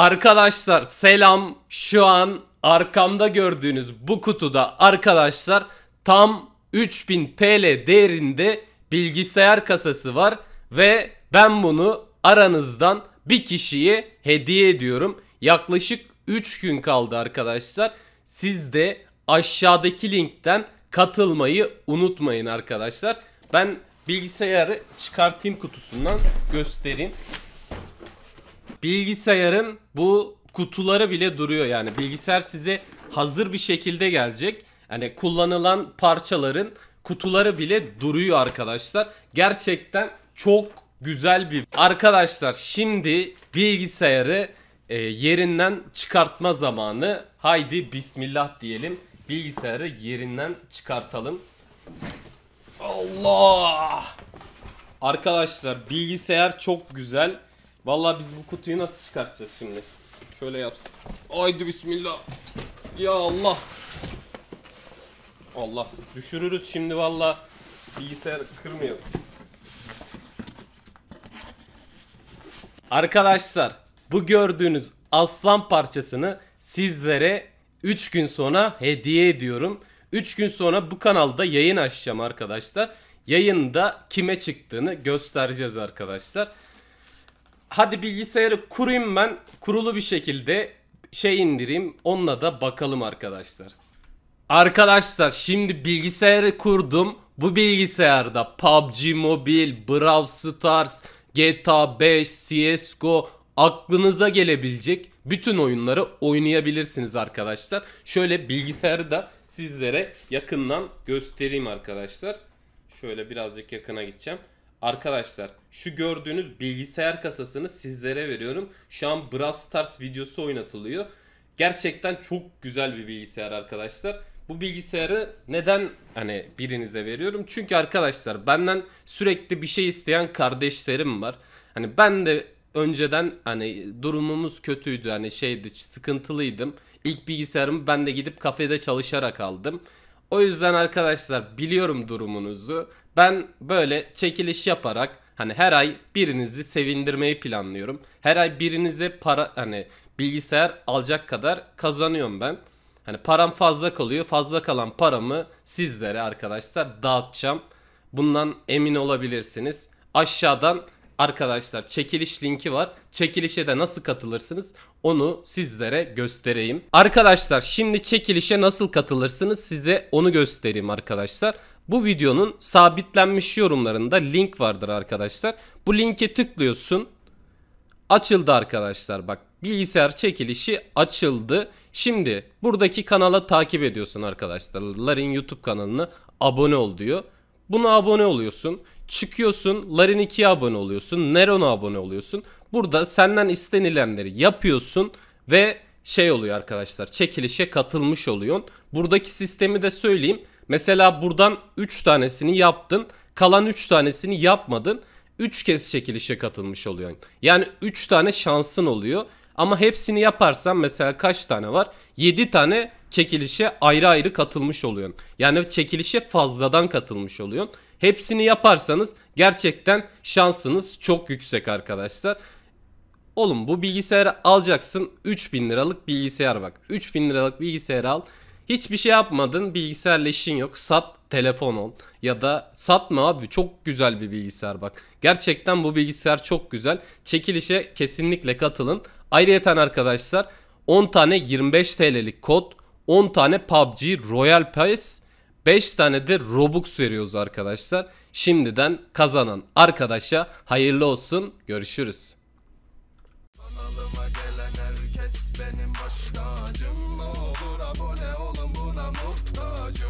Arkadaşlar selam. Şu an arkamda gördüğünüz bu kutuda arkadaşlar tam 3000 TL değerinde bilgisayar kasası var ve ben bunu aranızdan bir kişiye hediye ediyorum. Yaklaşık 3 gün kaldı arkadaşlar. Siz de aşağıdaki linkten katılmayı unutmayın arkadaşlar. Ben bilgisayarı çıkartayım kutusundan göstereyim. Bilgisayarın bu kutuları bile duruyor yani. Bilgisayar size hazır bir şekilde gelecek. yani kullanılan parçaların kutuları bile duruyor arkadaşlar. Gerçekten çok güzel bir... Arkadaşlar şimdi bilgisayarı e, yerinden çıkartma zamanı. Haydi bismillah diyelim. Bilgisayarı yerinden çıkartalım. Allah! Arkadaşlar bilgisayar çok güzel. Vallahi biz bu kutuyu nasıl çıkartacağız şimdi? Şöyle yapsın. Haydi bismillah. Ya Allah. Allah. Düşürürüz şimdi valla. Bilgisayar kırmayalım. Arkadaşlar bu gördüğünüz aslan parçasını sizlere 3 gün sonra hediye ediyorum. 3 gün sonra bu kanalda yayın açacağım arkadaşlar. Yayında kime çıktığını göstereceğiz arkadaşlar hadi bilgisayarı kurayım ben. Kurulu bir şekilde şey indireyim. Onunla da bakalım arkadaşlar. Arkadaşlar şimdi bilgisayarı kurdum. Bu bilgisayarda PUBG Mobile, Brawl Stars, GTA 5, CSGO aklınıza gelebilecek bütün oyunları oynayabilirsiniz arkadaşlar. Şöyle bilgisayarı da sizlere yakından göstereyim arkadaşlar. Şöyle birazcık yakına gideceğim. Arkadaşlar şu gördüğünüz bilgisayar kasasını sizlere veriyorum. Şu an Brawl Stars videosu oynatılıyor. Gerçekten çok güzel bir bilgisayar arkadaşlar. Bu bilgisayarı neden hani birinize veriyorum? Çünkü arkadaşlar benden sürekli bir şey isteyen kardeşlerim var. Hani ben de önceden hani durumumuz kötüydü hani şeydi sıkıntılıydım. İlk bilgisayarımı ben de gidip kafede çalışarak aldım. O yüzden arkadaşlar biliyorum durumunuzu. Ben böyle çekiliş yaparak hani her ay birinizi sevindirmeyi planlıyorum. Her ay birinize para hani bilgisayar alacak kadar kazanıyorum ben. Hani param fazla kalıyor. Fazla kalan paramı sizlere arkadaşlar dağıtacağım. Bundan emin olabilirsiniz. Aşağıdan arkadaşlar çekiliş linki var. Çekilişe de nasıl katılırsınız onu sizlere göstereyim. Arkadaşlar şimdi çekilişe nasıl katılırsınız size onu göstereyim arkadaşlar. Bu videonun sabitlenmiş yorumlarında link vardır arkadaşlar. Bu linke tıklıyorsun. Açıldı arkadaşlar bak bilgisayar çekilişi açıldı. Şimdi buradaki kanala takip ediyorsun arkadaşlar. Larin YouTube kanalını abone ol diyor. Buna abone oluyorsun. Çıkıyorsun Larin 2'ye abone oluyorsun. Neron'a abone oluyorsun. Burada senden istenilenleri yapıyorsun ve şey oluyor arkadaşlar çekilişe katılmış oluyorsun. Buradaki sistemi de söyleyeyim. Mesela buradan 3 tanesini yaptın. Kalan 3 tanesini yapmadın. 3 kez çekilişe katılmış oluyorsun. Yani 3 tane şansın oluyor. Ama hepsini yaparsan mesela kaç tane var? 7 tane çekilişe ayrı ayrı katılmış oluyorsun. Yani çekilişe fazladan katılmış oluyorsun. Hepsini yaparsanız gerçekten şansınız çok yüksek arkadaşlar. Oğlum bu bilgisayarı alacaksın 3000 liralık bilgisayar bak. 3000 liralık bilgisayarı al. Hiçbir şey yapmadın bilgisayarla işin yok sat telefon ol ya da satma abi çok güzel bir bilgisayar bak. Gerçekten bu bilgisayar çok güzel. Çekilişe kesinlikle katılın. Ayrıca arkadaşlar 10 tane 25 TL'lik kod 10 tane PUBG Royal Pass 5 tane de Robux veriyoruz arkadaşlar. Şimdiden kazanan arkadaşa hayırlı olsun. Görüşürüz. Kanalıma gelen herkes benim baş tacım Oh. you